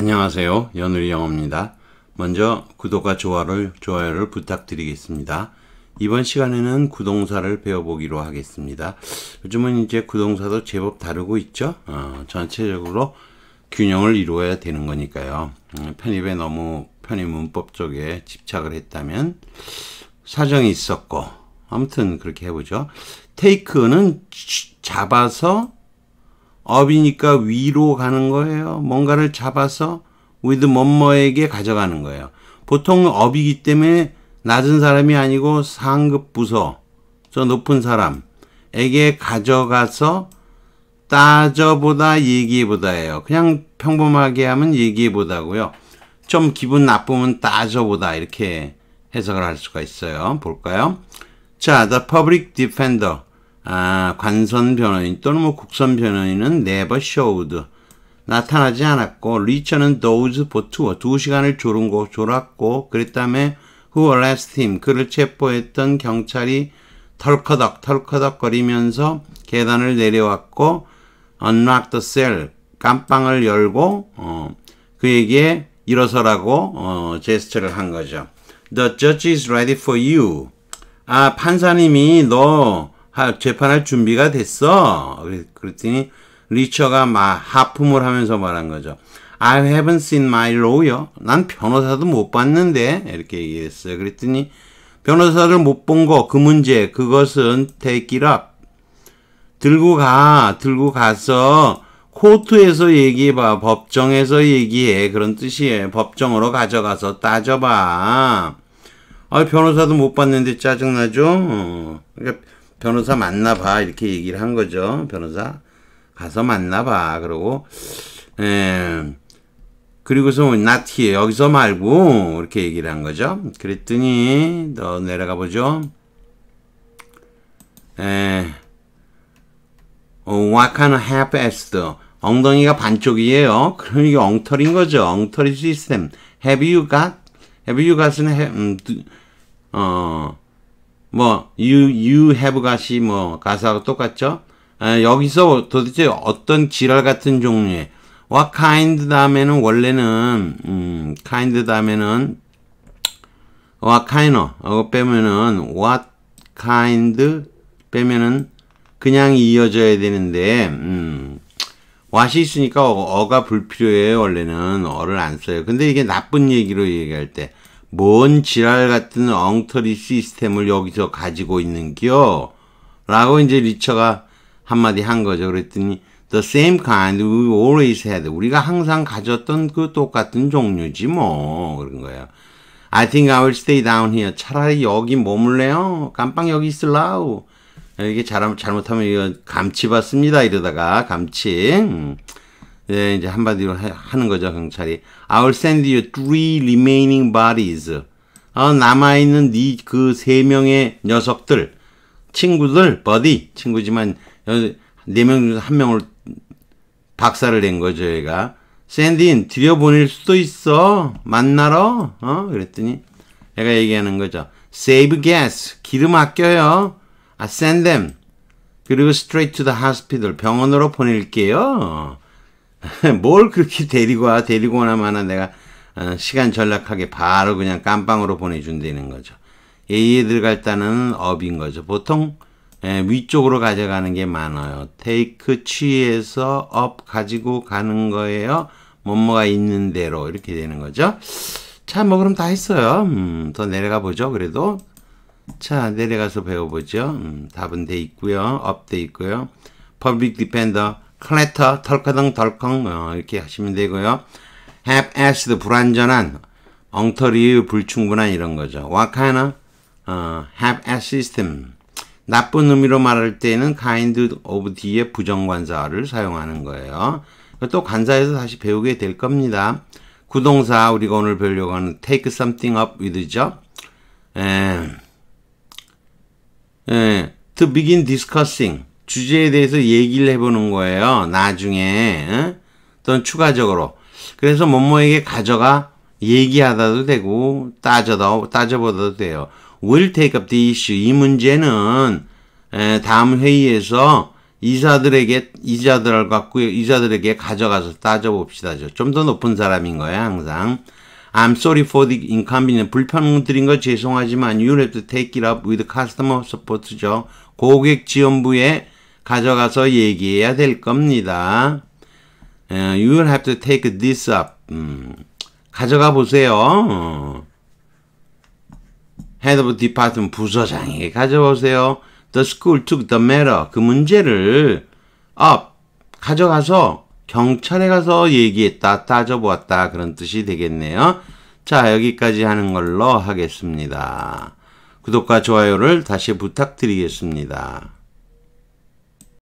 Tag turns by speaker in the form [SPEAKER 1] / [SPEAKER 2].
[SPEAKER 1] 안녕하세요. 연우리 영어입니다. 먼저 구독과 좋아를, 좋아요를 부탁드리겠습니다. 이번 시간에는 구동사를 배워보기로 하겠습니다. 요즘은 이제 구동사도 제법 다루고 있죠. 어, 전체적으로 균형을 이루어야 되는 거니까요. 음, 편입에 너무 편입 문법 쪽에 집착을 했다면 사정이 있었고 아무튼 그렇게 해보죠. 테이크는 잡아서 업이니까 위로 가는 거예요. 뭔가를 잡아서 with 뭐뭐에게 가져가는 거예요. 보통 업이기 때문에 낮은 사람이 아니고 상급 부서, 저 높은 사람에게 가져가서 따져보다 얘기해보다예요. 그냥 평범하게 하면 얘기해보다고요. 좀 기분 나쁘면 따져보다 이렇게 해석을 할 수가 있어요. 볼까요? 자, The Public Defender. 아, 관선 변호인 또는 뭐 국선 변호인은 n 버 v 우드 나타나지 않았고 리처는 those for two 두 시간을 졸은고 졸았고 그랬다음에 who arrested him 그를 체포했던 경찰이 털커덕 털커덕거리면서 계단을 내려왔고 unlock the cell 깜빵을 열고 어, 그에게 일어서라고 어, 제스처를 한 거죠. The judge is ready for you. 아 판사님이 너 재판할 준비가 됐어. 그랬더니 리처가 막 하품을 하면서 말한 거죠. I haven't seen my lawyer. 난 변호사도 못 봤는데 이렇게 얘기했어요. 그랬더니 변호사를 못 본 거 그 문제 그것은 take it up. 들고 가 들고 가서 코트에서 얘기해봐 법정에서 얘기해 그런 뜻이에요. 법정으로 가져가서 따져봐. 아 변호사도 못 봤는데 짜증나죠. 어. 그러니까 변호사 만나봐 이렇게 얘기를 한 거죠. 변호사 가서 만나봐. 그러고 에, 예. 그리고서 뭐, not here 여기서 말고 이렇게 얘기를 한 거죠. 그랬더니 너 내려가 보죠. 에, 예. 어, What can help as t 엉덩이가 반쪽이에요. 그럼 이게 엉터리인 거죠. 엉터리 시스템. Have you got? Have you g o t 음, 어, 뭐 you, you have 가시 뭐 가사하고 똑같죠? 에, 여기서 도대체 어떤 지랄 같은 종류의 what kind 다음에는 원래는 음, kind 다음에는 what kind 하고 빼면은 what kind 빼면은 그냥 이어져야 되는데 음, what이 있으니까 어, 가 불필요해요 원래는 어를 안 써요 근데 이게 나쁜 얘기로 얘기할 때뭔 지랄 같은 엉터리 시스템을 여기서 가지고 있는겨? 라고 이제 리처가 한마디 한 거죠. 그랬더니 The same kind we always had. 우리가 항상 가졌던 그 똑같은 종류지 뭐. 그런 거예요. I think I will stay down here. 차라리 여기 머물래요. 깜빵 여기 있을라우. 이게 잘, 잘못하면 이거 감치 받습니다. 이러다가 감치. 음. 예, 이제 한마디로 하, 하는 거죠, 경찰이. I'll send you three remaining bodies. 어, 남아있는 네 그 세 명의 녀석들, 친구들, 버디, 친구지만, 네 명 중에서 한 명을 박사를 낸 거죠, 얘가. 샌딘, 들여보낼 수도 있어. 만나러. 어? 그랬더니, 얘가 얘기하는 거죠. Save gas. 기름 아껴요. 아, send them. 그리고 straight to the hospital. 병원으로 보낼게요. 뭘 그렇게 데리고 와 데리고 오나마나 내가 어, 시간 전략하게 바로 그냥 깜빵으로 보내준다는 거죠. A에 들갈단는 업인 거죠. 보통 예, 위쪽으로 가져가는 게 많아요. 테이크 e 취해서 업 가지고 가는 거예요. 뭐뭐가 있는 대로 이렇게 되는 거죠. 자, 뭐 그럼 다 했어요. 음, 더 내려가 보죠. 그래도 자 내려가서 배워보죠. 음, 답은 돼 있고요. 업 돼 있고요. public 클레터 털커덩덜컹 어, 뭐, 이렇게 하시면 되고요. have acid, 불완전한, 엉터리, 불충분한 이런 거죠. what kind of 어, have a system. 나쁜 의미로 말할 때는 kind of 뒤에 부정관사를 사용하는 거예요. 또 관사에서 다시 배우게 될 겁니다. 구동사 우리가 오늘 배우려고 하는 take something up with죠. 에, 예. 에, 예. to begin discussing. 주제에 대해서 얘기를 해보는 거예요. 나중에 또는 추가적으로. 그래서 뭐뭐에게 가져가 얘기하다도 되고 따져다 따져보다도 돼요. We'll take up the issue. 이 문제는 다음 회의에서 이사들에게 이자들 갖고 이자들에게 가져가서 따져봅시다. 좀 더 높은 사람인 거예요 항상. I'm sorry for the inconvenience. 불편 드린 거 죄송하지만 you have to take it up with customer support죠. 고객 지원부에 가져가서 얘기해야 될 겁니다. 어, you will have to take this up. 음, 가져가 보세요. 어. Head of Department 부서장에게 가져오세요. The school took the matter. 그 문제를 up. 가져가서 경찰에 가서 얘기했다, 따져보았다 그런 뜻이 되겠네요. 자, 여기까지 하는 걸로 하겠습니다. 구독과 좋아요를 다시 부탁드리겠습니다.